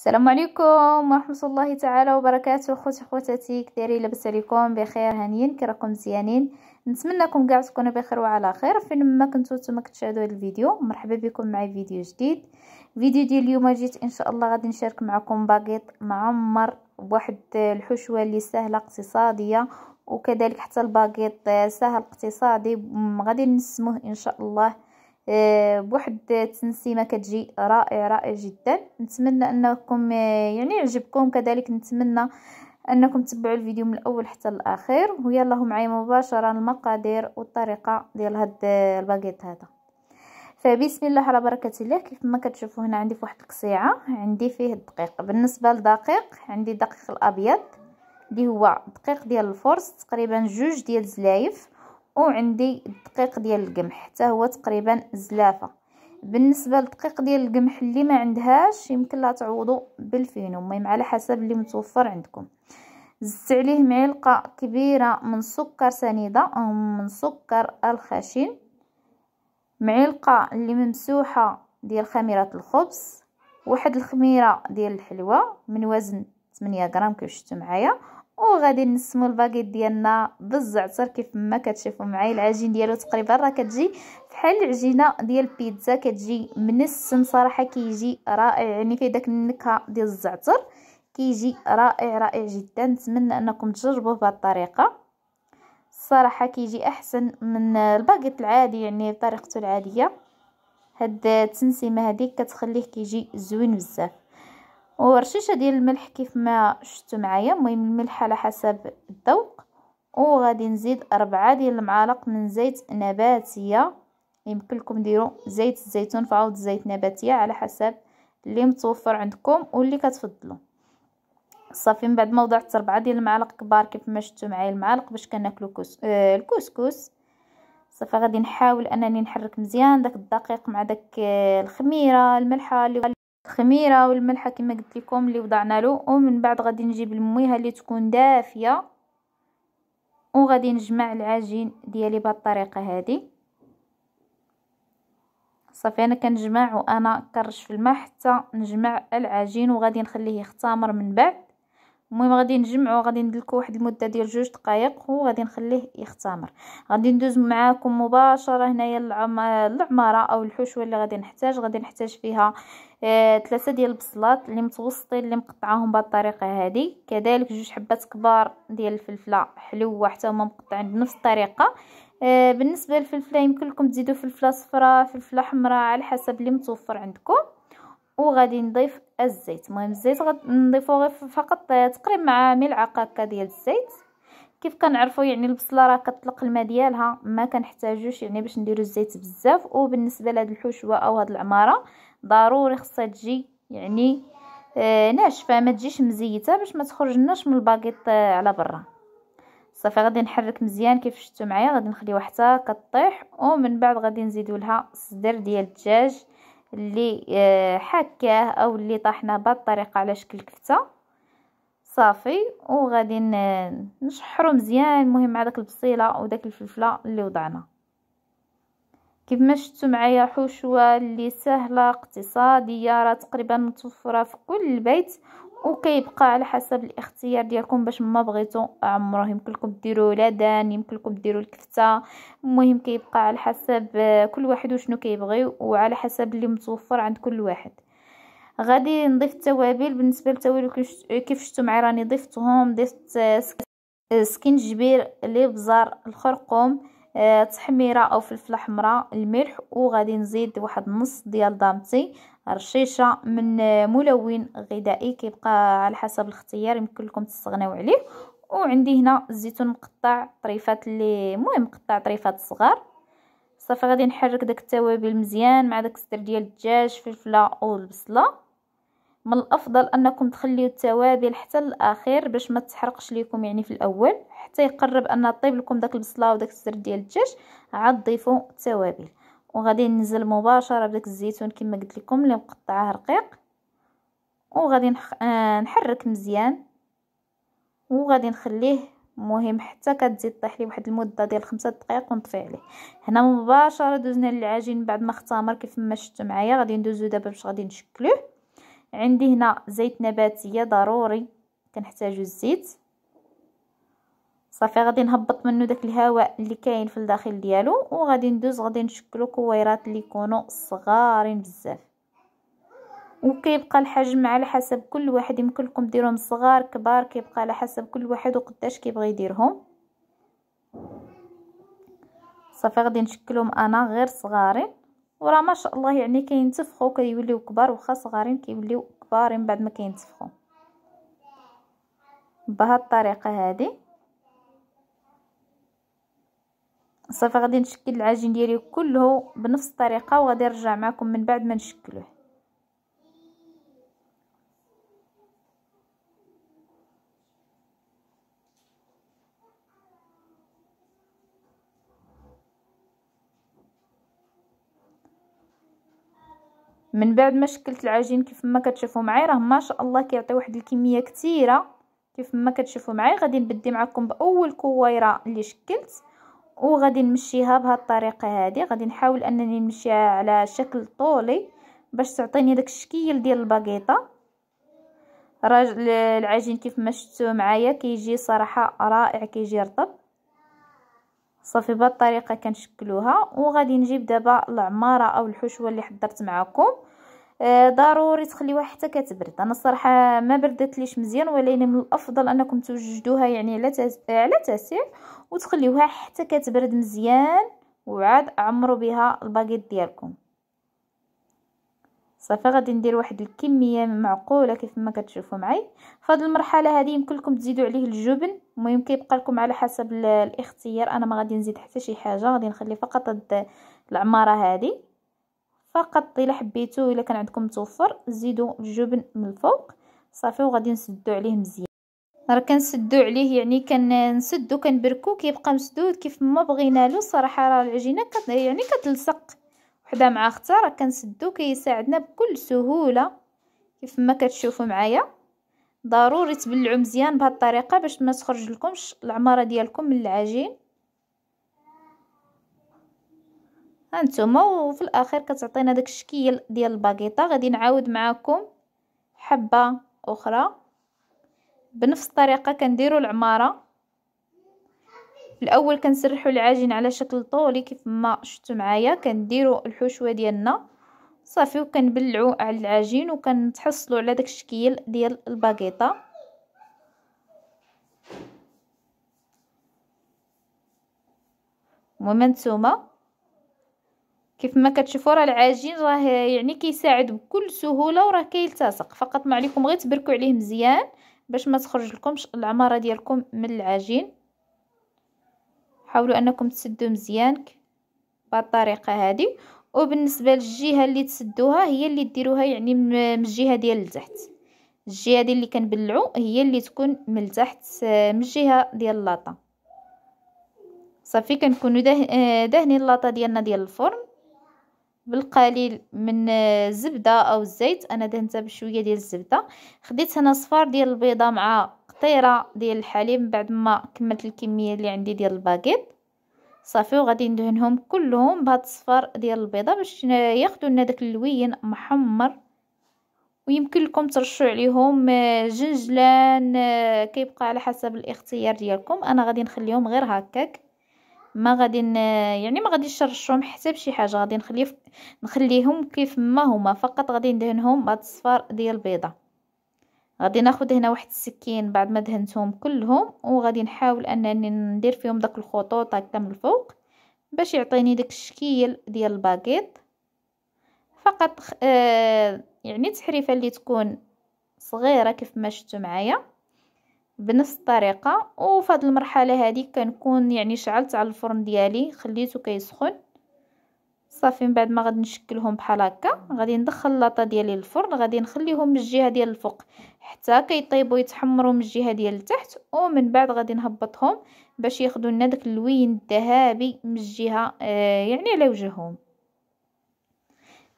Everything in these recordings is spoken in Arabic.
السلام عليكم ورحمه الله تعالى وبركاته خوتي خواتاتي كديري لاباس عليكم بخير هانيين كي راكم مزيانين نتمنىكم كاع تكونوا بخير وعلى خير فين ما كنتو نتوما كتشاهدوا هذا الفيديو مرحبا بكم معي فيديو جديد فيديو ديال اليوم جيت ان شاء الله غادي نشارك معكم باقيط معمر بواحد الحشوه اللي سهله اقتصاديه وكذلك حتى الباقيط سهل اقتصادي غادي نسموه ان شاء الله آه، بواحد التنسيمه كتجي رائع رائع جدا نتمنى انكم آه، يعني يعجبكم كذلك نتمنى انكم تتبعوا الفيديو من الاول حتى الاخير ويلا معايا مباشره المقادير والطريقه ديال هاد آه، الباكيط هذا فبسم الله على بركه الله كيف ما كتشوفوا هنا عندي في واحد القصيعه عندي فيه الدقيق بالنسبه للدقيق عندي الدقيق الابيض اللي دي هو دقيق ديال الفرص تقريبا جوج ديال الزلايف وعندي الدقيق ديال القمح حتى هو تقريبا زلافه بالنسبه للدقيق ديال القمح اللي ما عندهاش يمكن لها تعوضوا بالفينو المهم على حسب اللي متوفر عندكم زدت عليه معلقه كبيره من سكر سنيده او من سكر الخشن معلقه اللي ممسوحه ديال خميره الخبز واحد الخميره ديال الحلوى من وزن 8 غرام كيف شفتوا معايا وغادي نسمو الباكيت ديالنا بالزعتر كيف ما كتشوفوا معايا العجين ديالو تقريبا راه كتجي فحال العجينه ديال البيتزا كتجي منسم صراحه كيجي رائع يعني فيه داك النكهه ديال الزعتر كيجي رائع رائع جدا نتمنى انكم تجربوه بهذه الطريقه صراحه كيجي احسن من الباكيت العادي يعني بطريقته العاديه هاد التنسيمه هذيك كتخليه كيجي زوين بزاف ورشيشه ديال الملح كيف ما شفتوا معايا المهم الملح على حسب الذوق وغادي نزيد أربعة ديال المعالق من زيت نباتيه يمكن لكم ديروا زيت الزيتون فعوض زيت نباتيه على حسب اللي متوفر عندكم واللي كتفضلوا صافي من بعد ما وضعت أربعة ديال المعالق كبار كيف ما شفتوا معايا المعالق باش كناكلو كوس آه الكسكس صافي غادي نحاول انني نحرك مزيان داك الدقيق مع داك آه، الخميره الملحه اللي الخميره والملحه كما قلت لكم اللي وضعنا له ومن بعد غادي نجيب المويهه اللي تكون دافيه وغادي نجمع العجين ديالي بهذه الطريقه هذه صافي انا كنجمع وانا كنرش في الماء حتى نجمع العجين وغادي نخليه يختمر من بعد المهم غادي نجمعو غادي ندلكو واحد المده ديال جوج دقائق وغادي نخليه يختمر غادي ندوز معاكم مباشره هنايا العماره او الحشوه اللي غادي نحتاج غادي نحتاج فيها ثلاثه آه، ديال البصلات اللي متوسطين اللي مقطعاهم بهذه الطريقه هذه كذلك جوج حبات كبار ديال الفلفله حلوه حتى هما مقطعين بنفس الطريقه آه، بالنسبه للفلفله يمكن لكم تزيدوا فلفله صفراء فلفله حمراء على حسب اللي متوفر عندكم وغادي نضيف الزيت المهم الزيت غنضيفو غير فقط تقريبا مع ملعقه هكا ديال الزيت كيف كنعرفوا يعني البصله راه كتطلق الماء ديالها ما كنحتاجوش يعني باش نديرو الزيت بزاف وبالنسبه لهاد الحشوه او هاد العماره ضروري خصها تجي يعني آه، ناشفه ما تجيش مزيته باش ما تخرج لناش من الباكيط آه، على برا صافي غادي نحرك مزيان كيف شفتوا معايا غادي نخليوها حتى كطيح ومن بعد غادي نزيدو لها صدر ديال الدجاج اللي آه، حكاه او اللي طاحنا بهاد الطريقه على شكل كفته صافي وغادي نشحرو مزيان المهم مع داك البصيله وداك الفلفله اللي وضعنا كيف ما شفتوا معايا حشوه اللي سهله اقتصاديه راه تقريبا متوفره في كل بيت وكيبقى على حسب الاختيار ديالكم باش ما بغيتو عمره يمكن لكم ديروا لدان يمكن لكم ديروا الكفته المهم كيبقى على حسب آه، كل واحد وشنو كيبغي وعلى حسب اللي متوفر عند كل واحد غادي نضيف التوابل بالنسبه للتوابل كيف شفتوا معايا راني ضفتهم ضفت آه، سكنجبير آه، الابزار الخرقوم آه، تحميره او فلفله حمراء الملح وغادي نزيد واحد نص ديال ضامتي رشيشه من ملون غذائي كيبقى على حسب الاختيار يمكن لكم تستغناو عليه وعندي هنا الزيتون مقطع طريفات اللي المهم مقطع طريفات صغار صافي غادي نحرك داك التوابل مزيان مع داك السر ديال الدجاج فلفله والبصله من الافضل انكم تخليو التوابل حتى الاخير باش ما تحرقش ليكم يعني في الاول حتى يقرب ان طيب لكم داك البصله وداك السر ديال الدجاج عاد ضيفوا التوابل وغادي ننزل مباشره بداك الزيتون كما قلت لكم اللي مقطعاه رقيق وغادي آه، نحرك مزيان وغادي نخليه مهم حتى كتزيد طيح لي واحد المده ديال خمسة دقائق ونطفي عليه هنا مباشره دوزنا للعجين بعد ما اختمر كيف ما شفتوا معايا غادي ندوزو دابا باش غادي نشكلوه عندي هنا زيت نباتيه ضروري كنحتاجو الزيت صافي غادي نهبط منه داك الهواء اللي كاين في الداخل ديالو وغادي ندوز غادي نشكلو كويرات اللي يكونوا صغارين بزاف وكيبقى الحجم على حسب كل واحد يمكن لكم ديروهم صغار كبار كيبقى على حسب كل واحد وقداش كيبغي يديرهم صافي غادي نشكلهم انا غير صغارين وراه ما شاء الله يعني كينتفخوا كيوليو كبار وخا صغارين كيوليو كبار من بعد ما كينتفخوا بهاد الطريقه هذه صافي غادي نشكل العجين ديالي كله بنفس الطريقه وغادي نرجع معكم من بعد ما نشكلوه من بعد ما شكلت العجين كيف ما كتشوفوا معايا راه ما شاء الله كيعطي واحد الكميه كثيره كيف ما كتشوفوا معايا غادي نبدي معكم باول كويره اللي شكلت وغادي نمشيها بهاد الطريقه هذه غادي نحاول انني نمشيها على شكل طولي باش تعطيني داك الشكل ديال راجل العجين كيف ما شفتوا معايا كيجي صراحه رائع كيجي رطب صافي بهاد الطريقه كنشكلوها وغادي نجيب دابا العماره او الحشوه اللي حضرت معكم آه ضروري تخليوها حتى كتبرد انا الصراحه ما بردتليش مزيان ولكن من الافضل انكم توجدوها يعني على على تسير وتخليوها حتى كتبرد مزيان وعاد عمرو بها الباكيت ديالكم صافي غادي ندير واحد الكميه معقوله كيف ما كتشوفوا معي فهاد المرحله هذه يمكن لكم تزيدوا عليه الجبن المهم كيبقى لكم على حسب الاختيار انا ما غادي نزيد حتى شي حاجه غادي نخلي فقط هاد العماره هذه فقط الا حبيتو الا كان عندكم متوفر زيدوا الجبن من الفوق صافي وغادي نسدو عليه مزيان راه كنسدو عليه يعني كنسدو كنبركو كيبقى مسدود كيف ما بغينا له صراحه راه العجينه كت يعني كتلصق وحده مع اختها راه كنسدو كيساعدنا بكل سهوله كيف ما كتشوفوا معايا ضروري تبلعوا مزيان بهاد الطريقه باش ما تخرج لكمش العماره ديالكم من العجين هانتوما وفي الاخير كتعطينا داك الشكل ديال الباكيطه غادي نعاود معكم حبه اخرى بنفس الطريقه كنديروا العماره الاول كنسرحوا العجين على شكل طولي كيف ما شفتوا معايا كنديروا الحشوه ديالنا صافي وكنبلعوا على العجين وكنتحصلوا على داك الشكل ديال الباكيطه المهم نتوما كيف ما كتشوفوا راه العجين راه يعني كيساعد بكل سهوله وراه كيلتصق فقط ما عليكم غير تبركوا عليه مزيان باش ما تخرج لكمش العماره ديالكم من العجين حاولوا انكم تسدوا مزيان بهذه الطريقه هذه وبالنسبه للجهه اللي تسدوها هي اللي ديروها يعني من الجهه ديال التحت الجهه ديال اللي كنبلعو هي اللي تكون من التحت آه، من الجهه ديال اللاطه صافي كنكونوا دهني آه، اللاطه ديالنا ديال الفرن بالقليل من الزبده آه، او الزيت انا دهنتها بشويه ديال الزبده خديت هنا صفار ديال البيضه مع طيره ديال الحليب بعد ما كملت الكميه اللي عندي ديال الباكيط صافي وغادي ندهنهم كلهم بهاد الصفر ديال البيضه باش ياخذوا لنا داك اللوين محمر ويمكن لكم ترشوا عليهم آه، جنجلان آه، كيبقى على حسب الاختيار ديالكم انا غادي نخليهم غير هكاك ما غادي يعني ما غاديش نرشهم حتى بشي حاجه غادي نخليه نخليهم كيف ما هما فقط غادي ندهنهم بهاد الصفار ديال البيضه غادي ناخد هنا واحد السكين بعد ما دهنتهم كلهم وغادي نحاول انني ندير فيهم داك الخطوط هكا من الفوق باش يعطيني داك الشكل ديال الباكيط فقط آه يعني تحريفه اللي تكون صغيره كيف ما شفتوا معايا بنفس الطريقه وفي هذه المرحله هذه كنكون يعني شعلت على الفرن ديالي خليته كيسخن صافي من بعد ما غادي نشكلهم بحال هكا غادي ندخل لاطه ديالي للفرن غادي نخليهم من الجهه ديال الفوق حتى كيطيبوا يتحمروا من الجهه ديال التحت ومن بعد غادي نهبطهم باش ياخذوا لنا داك اللوين الذهبي من الجهه آه يعني على وجههم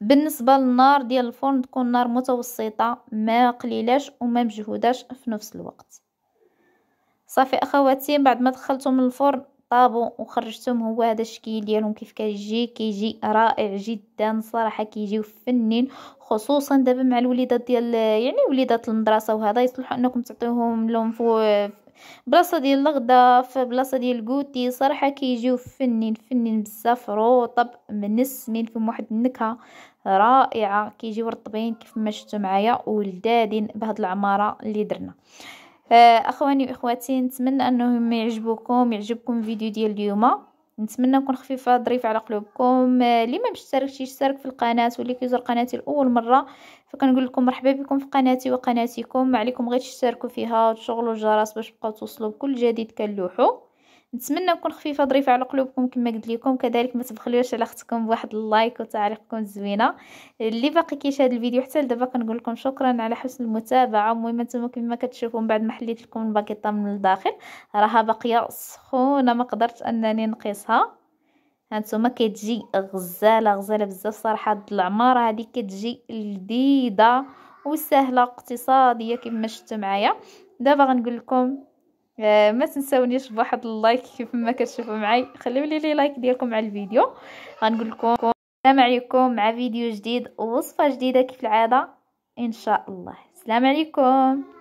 بالنسبه للنار ديال الفرن تكون نار متوسطه ما قليلاش وما مجهوداش في نفس الوقت صافي اخواتي بعد ما دخلتهم من الفرن طابو وخرجتهم هو هذا الشكل ديالهم كيف كيجي كيجي رائع جدا صراحه كيجيو فنين خصوصا دابا مع الوليدات ديال يعني وليدات المدرسه وهذا يصلحوا انكم تعطيوهم لهم فو بلاصه ديال الغدا في بلاصه ديال الكوتي صراحه كيجيو فنين فنين بزاف رطب منسمين فيهم واحد النكهه رائعه كيجيو رطبين كيف ما شفتوا معايا ولدادين بهاد العماره اللي درنا آه، اخواني واخواتي نتمنى انهم يعجبوكم يعجبكم الفيديو ديال اليوم نتمنى نكون خفيفه ظريفه على قلوبكم آه، اللي ما مشتركش يشترك في القناه واللي كيزور قناتي لاول مره فكنقول لكم مرحبا بكم في قناتي وقناتكم عليكم غير تشتركوا فيها وتشغلوا الجرس باش تبقاو توصلوا بكل جديد كنلوحو نتمنى نكون خفيفه ظريفه على قلوبكم كما قلت لكم كذلك ما تبخلوش على اختكم بواحد اللايك وتعليقكم الزوينه اللي باقي كيشاهد الفيديو حتى لدابا كنقول لكم شكرا على حسن المتابعه المهم نتوما كما كتشوفوا من بعد ما حليت لكم الباكيطه من الداخل راها باقيه سخونه ما قدرت انني نقيسها هانتوما كتجي غزاله غزاله بزاف صراحه هاد العماره هذه كتجي لذيذه وسهله اقتصاديه كما شفتوا معايا دابا غنقول لكم آه ما تنساونيش بواحد اللايك كيف ما كتشوفوا معي خليو لي لايك ديالكم على الفيديو غنقول لكم السلام عليكم مع فيديو جديد ووصفه جديده كيف العاده ان شاء الله السلام عليكم